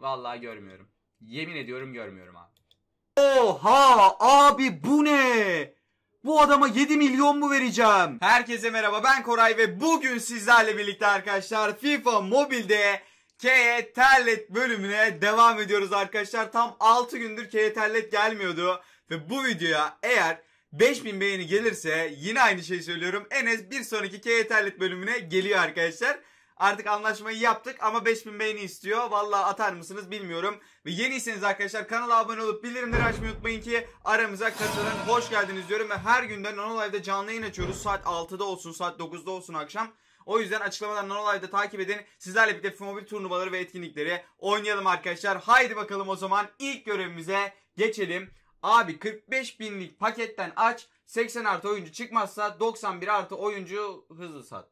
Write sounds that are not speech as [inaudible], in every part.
Vallahi görmüyorum. Yemin ediyorum görmüyorum abi. Oha abi bu ne? Bu adama 7 milyon mu vereceğim? Herkese merhaba ben Koray ve bugün sizlerle birlikte arkadaşlar FIFA Mobil'de KE Terlet bölümüne devam ediyoruz arkadaşlar. Tam 6 gündür KE Terlet gelmiyordu ve bu videoya eğer 5000 beğeni gelirse yine aynı şeyi söylüyorum. En az bir sonraki KE Terlet bölümüne geliyor arkadaşlar. Artık anlaşmayı yaptık ama 5000 beğeni istiyor. Valla atar mısınız bilmiyorum. Ve yeniyseniz arkadaşlar kanala abone olup bildirimleri açmayı unutmayın ki aramıza katılın. Hoş geldiniz diyorum ve her günden Nonolive'da canlı yayın açıyoruz. Saat 6'da olsun, saat 9'da olsun akşam. O yüzden açıklamadan Nonolive'da takip edin. Sizlerle birlikte Fimobil turnuvaları ve etkinlikleri oynayalım arkadaşlar. Haydi bakalım o zaman ilk görevimize geçelim. Abi 45 binlik paketten aç. 80 artı oyuncu çıkmazsa 91 artı oyuncu hızlı sat.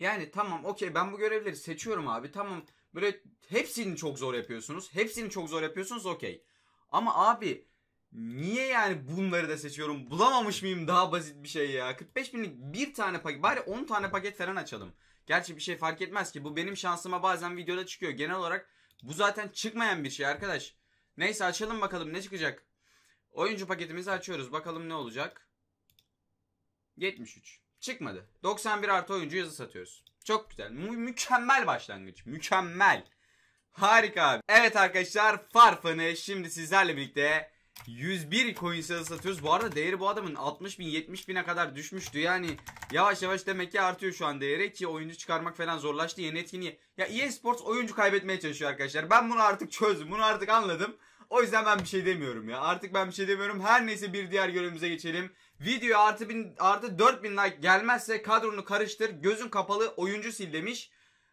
Yani tamam okey ben bu görevleri seçiyorum abi tamam böyle hepsini çok zor yapıyorsunuz. Hepsini çok zor yapıyorsunuz okey. Ama abi niye yani bunları da seçiyorum bulamamış mıyım daha basit bir şey ya. 45 binlik bir tane paket bari 10 tane paket falan açalım. Gerçi bir şey fark etmez ki bu benim şansıma bazen videoda çıkıyor. Genel olarak bu zaten çıkmayan bir şey arkadaş. Neyse açalım bakalım ne çıkacak. Oyuncu paketimizi açıyoruz bakalım ne olacak. 73. Çıkmadı. 91 artı oyuncu yazı satıyoruz. Çok güzel. Mü- mükemmel başlangıç. Mükemmel. Harika abi. Evet arkadaşlar Farfan'ı şimdi sizlerle birlikte 101 coin yazı satıyoruz. Bu arada değeri bu adamın 60 bin 70 bine kadar düşmüştü. Yani yavaş yavaş demek ki artıyor şu an değeri ki oyuncu çıkarmak falan zorlaştı. Yeni etkinliği. Ya EA Sports oyuncu kaybetmeye çalışıyor arkadaşlar. Ben bunu artık çözdüm. Bunu artık anladım. O yüzden ben bir şey demiyorum ya. Artık ben bir şey demiyorum. Her neyse bir diğer yorumumuza geçelim. Videoya artı, bin, artı 4000 like gelmezse kadronu karıştır. Gözün kapalı oyuncu sil demiş.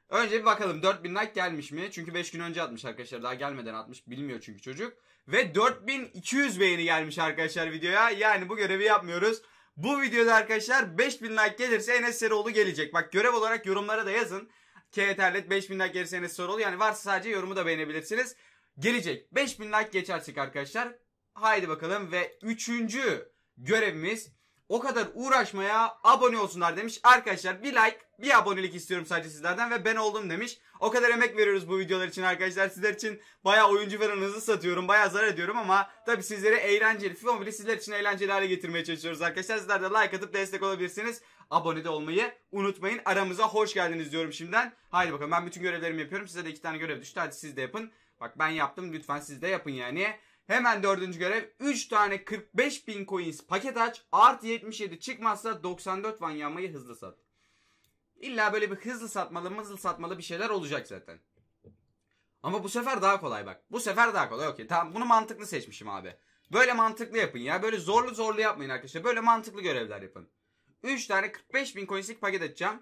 Önce bir bakalım 4000 like gelmiş mi? Çünkü 5 gün önce atmış arkadaşlar. Daha gelmeden atmış. Bilmiyor çünkü çocuk. Ve 4200 beğeni gelmiş arkadaşlar videoya. Yani bu görevi yapmıyoruz. Bu videoda arkadaşlar 5000 like gelirse Enes Seroğlu gelecek. Bak görev olarak yorumlara da yazın. KTRLet 5000 like gelirse Enes Seroğlu. Yani varsa sadece yorumu da beğenebilirsiniz gelecek. 5000 like geçersek arkadaşlar. Haydi bakalım ve üçüncü görevimiz o kadar uğraşmaya abone olsunlar demiş. Arkadaşlar bir like bir abonelik istiyorum sadece sizlerden ve ben oldum demiş. O kadar emek veriyoruz bu videolar için arkadaşlar. Sizler için baya oyuncu falan hızlı satıyorum. Baya zarar ediyorum ama tabi sizlere eğlenceli. Fivomili sizler için eğlenceli hale getirmeye çalışıyoruz arkadaşlar. Sizler de like atıp destek olabilirsiniz. Abone de olmayı unutmayın. Aramıza hoş geldiniz diyorum şimdiden. Haydi bakalım ben bütün görevlerimi yapıyorum. Size de iki tane görev düştü. Hadi siz de yapın. Bak ben yaptım lütfen siz de yapın yani. Hemen dördüncü görev 3 tane 45 bin coins paket aç artı 77 çıkmazsa 94 van yanmayı hızlı sat. İlla böyle bir hızlı satmalı hızlı satmalı bir şeyler olacak zaten. Ama bu sefer daha kolay bak. Bu sefer daha kolay okey. Tamam bunu mantıklı seçmişim abi. Böyle mantıklı yapın ya. Böyle zorlu zorlu yapmayın arkadaşlar. Böyle mantıklı görevler yapın. 3 tane 45 bin coinslik paket açacağım.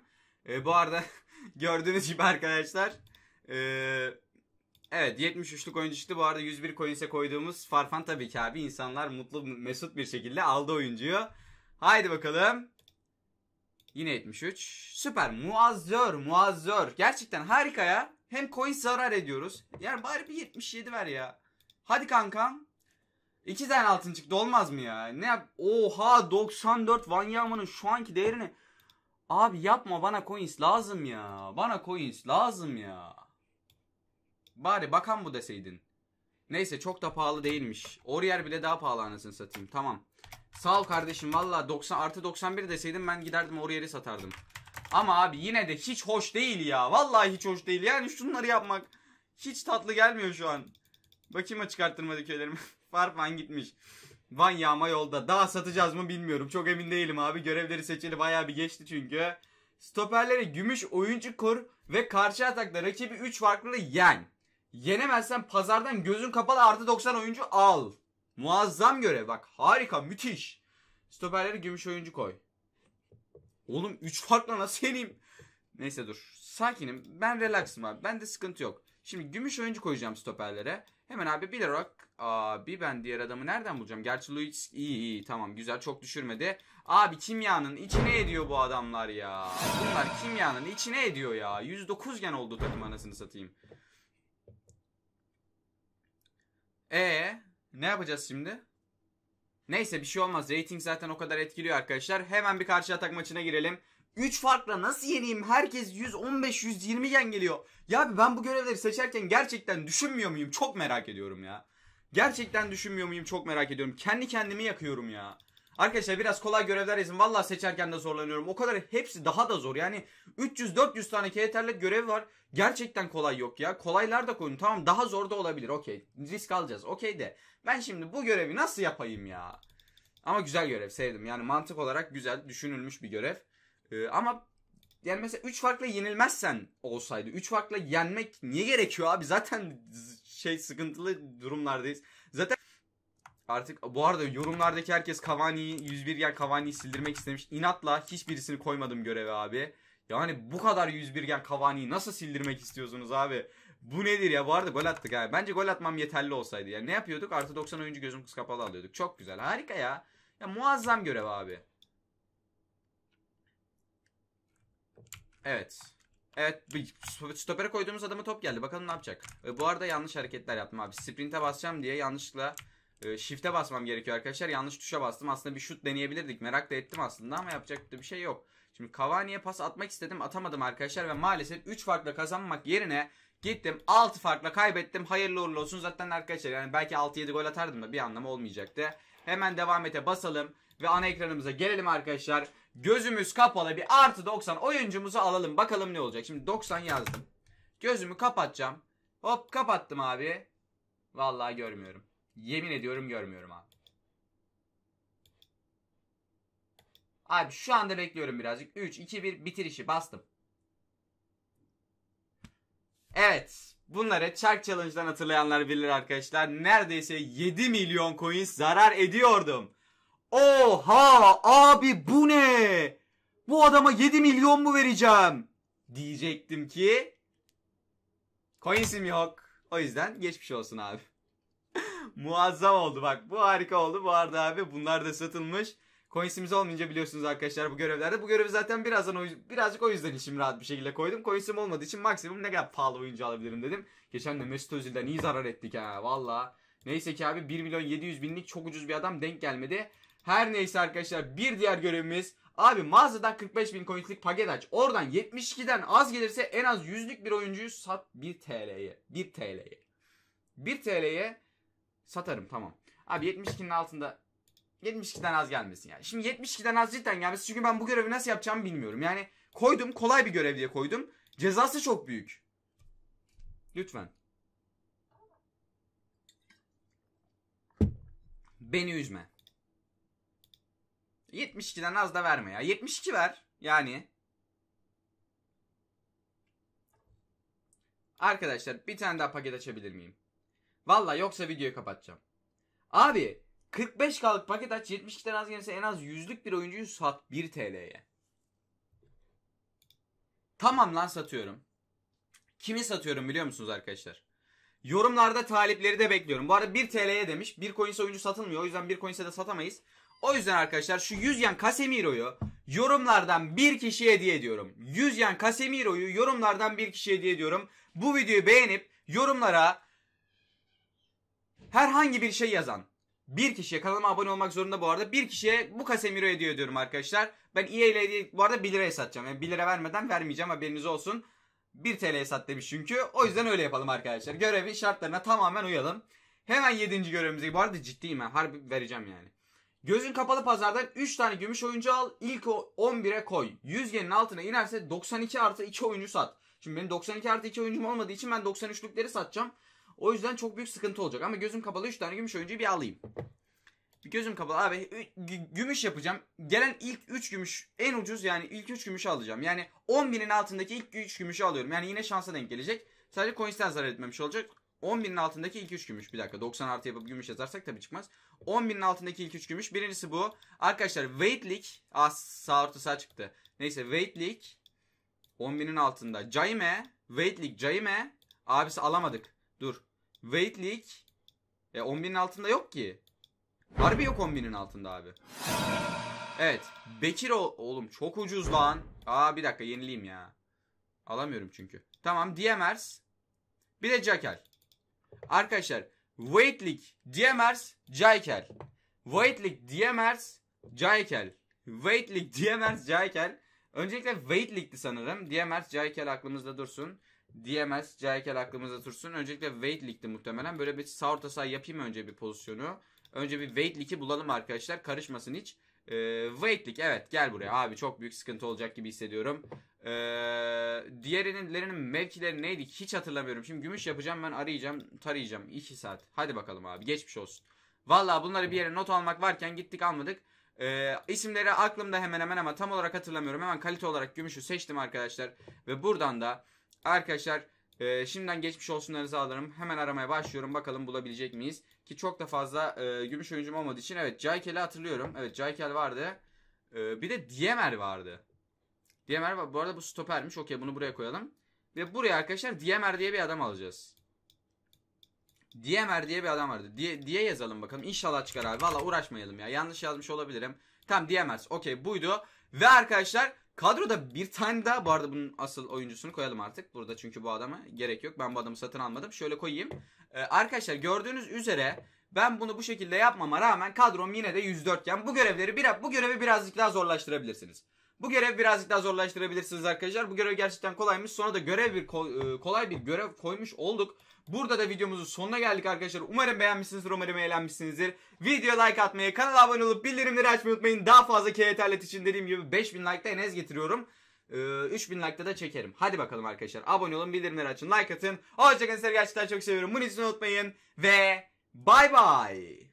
Ee, bu arada [laughs] gördüğünüz gibi arkadaşlar. Ee, Evet 73'lük oyuncu çıktı. Bu arada 101 coins'e koyduğumuz Farfan tabii ki abi. insanlar mutlu mesut bir şekilde aldı oyuncuyu. Haydi bakalım. Yine 73. Süper. Muazzör. Muazzör. Gerçekten harika ya. Hem coin zarar ediyoruz. Yani bari bir 77 ver ya. Hadi kankam. İki tane altın çıktı olmaz mı ya? Ne yap? Oha 94 Vanyama'nın şu anki değerini. Abi yapma bana coins lazım ya. Bana coins lazım ya. Bari bakan bu deseydin. Neyse çok da pahalı değilmiş. Oriyer bile daha pahalı anasını satayım. Tamam. Sağ ol kardeşim valla 90 artı 91 deseydim ben giderdim Oriyer'i satardım. Ama abi yine de hiç hoş değil ya. Vallahi hiç hoş değil. Yani şunları yapmak hiç tatlı gelmiyor şu an. Bakayım mı arttırma dükkanlarım. [laughs] Farfan gitmiş. Van yağma yolda. Daha satacağız mı bilmiyorum. Çok emin değilim abi. Görevleri seçeli bayağı bir geçti çünkü. Stoperlere gümüş oyuncu kur ve karşı atakta rakibi 3 farklı yen. Yenemezsen pazardan gözün kapalı artı 90 oyuncu al. Muazzam görev bak harika müthiş. Stoperlere gümüş oyuncu koy. Oğlum 3 farkla nasıl yeneyim? Neyse dur. Sakinim. Ben relaxım abi. Bende sıkıntı yok. Şimdi gümüş oyuncu koyacağım stoperlere. Hemen abi bir olarak abi ben diğer adamı nereden bulacağım? Gerçi Luis iyi iyi tamam güzel çok düşürmedi. Abi kimyanın içine ediyor bu adamlar ya. Bunlar kimyanın içine ediyor ya. 109 gen oldu takım anasını satayım. Ee, ne yapacağız şimdi? Neyse bir şey olmaz. Rating zaten o kadar etkiliyor arkadaşlar. Hemen bir karşı atak maçına girelim. 3 farkla nasıl yeneyim? Herkes 115-120 gen geliyor. Ya ben bu görevleri seçerken gerçekten düşünmüyor muyum? Çok merak ediyorum ya. Gerçekten düşünmüyor muyum? Çok merak ediyorum. Kendi kendimi yakıyorum ya. Arkadaşlar biraz kolay görevler yazın. vallahi seçerken de zorlanıyorum. O kadar hepsi daha da zor. Yani 300-400 tane KTR'lik görev var. Gerçekten kolay yok ya. Kolaylar da koyun. Tamam daha zor da olabilir. Okey. Risk alacağız. Okey de. Ben şimdi bu görevi nasıl yapayım ya? Ama güzel görev. Sevdim. Yani mantık olarak güzel. Düşünülmüş bir görev. Ee, ama yani mesela 3 farkla yenilmezsen olsaydı 3 farkla yenmek niye gerekiyor abi? Zaten şey sıkıntılı durumlardayız. Zaten Artık bu arada yorumlardaki herkes Cavani'yi 101 gen Cavani'yi sildirmek istemiş. İnatla hiçbirisini koymadım göreve abi. Yani bu kadar 101 gen Cavani'yi nasıl sildirmek istiyorsunuz abi? Bu nedir ya? Bu arada gol attık abi. Bence gol atmam yeterli olsaydı. Yani ne yapıyorduk? Artı 90 oyuncu gözüm kız kapalı alıyorduk. Çok güzel. Harika ya. Ya muazzam görev abi. Evet. Evet stopere koyduğumuz adama top geldi. Bakalım ne yapacak. E, bu arada yanlış hareketler yaptım abi. Sprinte basacağım diye yanlışlıkla e, shift'e basmam gerekiyor arkadaşlar. Yanlış tuşa bastım. Aslında bir şut deneyebilirdik. Merak da ettim aslında ama yapacak bir şey yok. Şimdi Cavani'ye pas atmak istedim. Atamadım arkadaşlar ve maalesef 3 farkla kazanmak yerine Gittim 6 farkla kaybettim. Hayırlı uğurlu olsun. Zaten arkadaşlar yani belki 6-7 gol atardım da bir anlamı olmayacaktı. Hemen devam ete basalım ve ana ekranımıza gelelim arkadaşlar. Gözümüz kapalı bir artı 90 oyuncumuzu alalım. Bakalım ne olacak. Şimdi 90 yazdım. Gözümü kapatacağım. Hop kapattım abi. Vallahi görmüyorum. Yemin ediyorum görmüyorum abi. Abi şu anda bekliyorum birazcık. 3, 2, 1 bitirişi bastım. Evet. Bunları Çark Challenge'dan hatırlayanlar bilir arkadaşlar. Neredeyse 7 milyon coins zarar ediyordum. Oha abi bu ne? Bu adama 7 milyon mu vereceğim? Diyecektim ki. Coins'im yok. O yüzden geçmiş olsun abi. Muazzam oldu bak. Bu harika oldu. Bu arada abi bunlar da satılmış. Coinsimiz olmayınca biliyorsunuz arkadaşlar bu görevlerde. Bu görevi zaten birazdan o, birazcık o yüzden işim rahat bir şekilde koydum. Coinsim olmadığı için maksimum ne kadar pahalı oyuncu alabilirim dedim. Geçen de Mesut Özil'den iyi zarar ettik ha valla. Neyse ki abi 1 milyon 700 binlik çok ucuz bir adam denk gelmedi. Her neyse arkadaşlar bir diğer görevimiz Abi mağazadan 45 bin coinlik paket aç. Oradan 72'den az gelirse en az 100'lük bir oyuncuyu sat 1 TL'ye. 1 TL'ye. 1 TL'ye Satarım tamam. Abi 72'nin altında 72'den az gelmesin yani. Şimdi 72'den az cidden gelmesin çünkü ben bu görevi nasıl yapacağımı bilmiyorum. Yani koydum kolay bir görev diye koydum. Cezası çok büyük. Lütfen. Beni üzme. 72'den az da verme ya. 72 ver yani. Arkadaşlar bir tane daha paket açabilir miyim? Valla yoksa videoyu kapatacağım. Abi 45 kalık paket aç 72'den az gelirse en az yüzlük bir oyuncuyu sat 1 TL'ye. Tamam lan satıyorum. Kimi satıyorum biliyor musunuz arkadaşlar? Yorumlarda talipleri de bekliyorum. Bu arada 1 TL'ye demiş. 1 coinse oyuncu satılmıyor. O yüzden 1 coinse de satamayız. O yüzden arkadaşlar şu 100 yan Casemiro'yu yorumlardan bir kişiye hediye ediyorum. 100 yan Casemiro'yu yorumlardan bir kişiye hediye ediyorum. Bu videoyu beğenip yorumlara herhangi bir şey yazan bir kişiye kanalıma abone olmak zorunda bu arada. Bir kişiye bu Casemiro hediye ediyorum arkadaşlar. Ben EA ile bu arada 1 liraya satacağım. Yani 1 lira vermeden vermeyeceğim haberiniz olsun. 1 TL'ye sat demiş çünkü. O yüzden öyle yapalım arkadaşlar. Görevi şartlarına tamamen uyalım. Hemen 7. görevimize. Bu arada ciddiyim ben. Harbi vereceğim yani. Gözün kapalı pazardan 3 tane gümüş oyuncu al. ilk 11'e koy. Yüzgenin altına inerse 92 artı 2 oyuncu sat. Şimdi benim 92 artı 2 oyuncum olmadığı için ben 93'lükleri satacağım. O yüzden çok büyük sıkıntı olacak. Ama gözüm kapalı 3 tane gümüş oyuncuyu bir alayım. Bir gözüm kapalı abi gümüş yapacağım. Gelen ilk 3 gümüş en ucuz yani ilk 3 gümüşü alacağım. Yani 10 binin altındaki ilk 3 gümüşü alıyorum. Yani yine şansa denk gelecek. Sadece coins'ten zarar etmemiş olacak. 10 binin altındaki ilk 3 gümüş. Bir dakika 90 artı yapıp gümüş yazarsak tabii çıkmaz. 10 binin altındaki ilk 3 gümüş. Birincisi bu. Arkadaşlar weight leak. Aa ah, sağ orta sağ çıktı. Neyse weight leak. 10 binin altında. Jaime. Weight leak Jaime. Abisi alamadık. Dur. Weight League e, 10.000'in altında yok ki. Harbi yok 10.000'in altında abi. Evet. Bekir oğlum çok ucuz lan. Aa bir dakika yenileyim ya. Alamıyorum çünkü. Tamam Diemers. Bir de Jakel. Arkadaşlar Weight League Diemers Jakel. Weight League Diemers Jakel. Weight League Diemers Jakel. Öncelikle Weight League'di sanırım. Diemers Jakel aklımızda dursun diyemez. Cahikel aklımızda tursun. Öncelikle Wade League'di muhtemelen. Böyle bir sağ orta saha yapayım önce bir pozisyonu. Önce bir Wade League'i bulalım arkadaşlar. Karışmasın hiç. Ee, Wade League evet gel buraya abi çok büyük sıkıntı olacak gibi hissediyorum. Ee, diğerlerinin mevkileri neydi hiç hatırlamıyorum. Şimdi gümüş yapacağım ben arayacağım tarayacağım 2 saat. Hadi bakalım abi geçmiş olsun. Valla bunları bir yere not almak varken gittik almadık. Ee, isimleri aklımda hemen hemen ama tam olarak hatırlamıyorum. Hemen kalite olarak gümüşü seçtim arkadaşlar. Ve buradan da Arkadaşlar e, şimdiden geçmiş olsunlarınızı alırım. Hemen aramaya başlıyorum. Bakalım bulabilecek miyiz? Ki çok da fazla e, gümüş oyuncum olmadığı için. Evet Caykel'i hatırlıyorum. Evet Caykel vardı. E, bir de Diemer vardı. Diemer bu arada bu stopermiş. Okey bunu buraya koyalım. Ve buraya arkadaşlar Diemer diye bir adam alacağız. Diemer diye bir adam vardı. Diye, diye yazalım bakalım. İnşallah çıkar abi. Valla uğraşmayalım ya. Yanlış yazmış olabilirim. Tam diyemez. Okey buydu. Ve arkadaşlar kadroda bir tane daha bu arada bunun asıl oyuncusunu koyalım artık. Burada çünkü bu adama gerek yok. Ben bu adamı satın almadım. Şöyle koyayım. Ee, arkadaşlar gördüğünüz üzere ben bunu bu şekilde yapmama rağmen kadrom yine de 104 iken bu görevleri biraz bu görevi birazcık daha zorlaştırabilirsiniz. Bu görev birazcık daha zorlaştırabilirsiniz arkadaşlar. Bu görev gerçekten kolaymış. Sonra da görev bir e, kolay bir görev koymuş olduk. Burada da videomuzun sonuna geldik arkadaşlar. Umarım beğenmişsinizdir, umarım eğlenmişsinizdir. Video like atmayı, kanala abone olup bildirimleri açmayı unutmayın. Daha fazla KYT e için dediğim gibi 5000 like'da en az getiriyorum. Ee, 3000 like'da da çekerim. Hadi bakalım arkadaşlar. Abone olun, bildirimleri açın, like atın. Hoşçakalın sizleri gerçekten çok seviyorum. Bunun için unutmayın. Ve bay bay.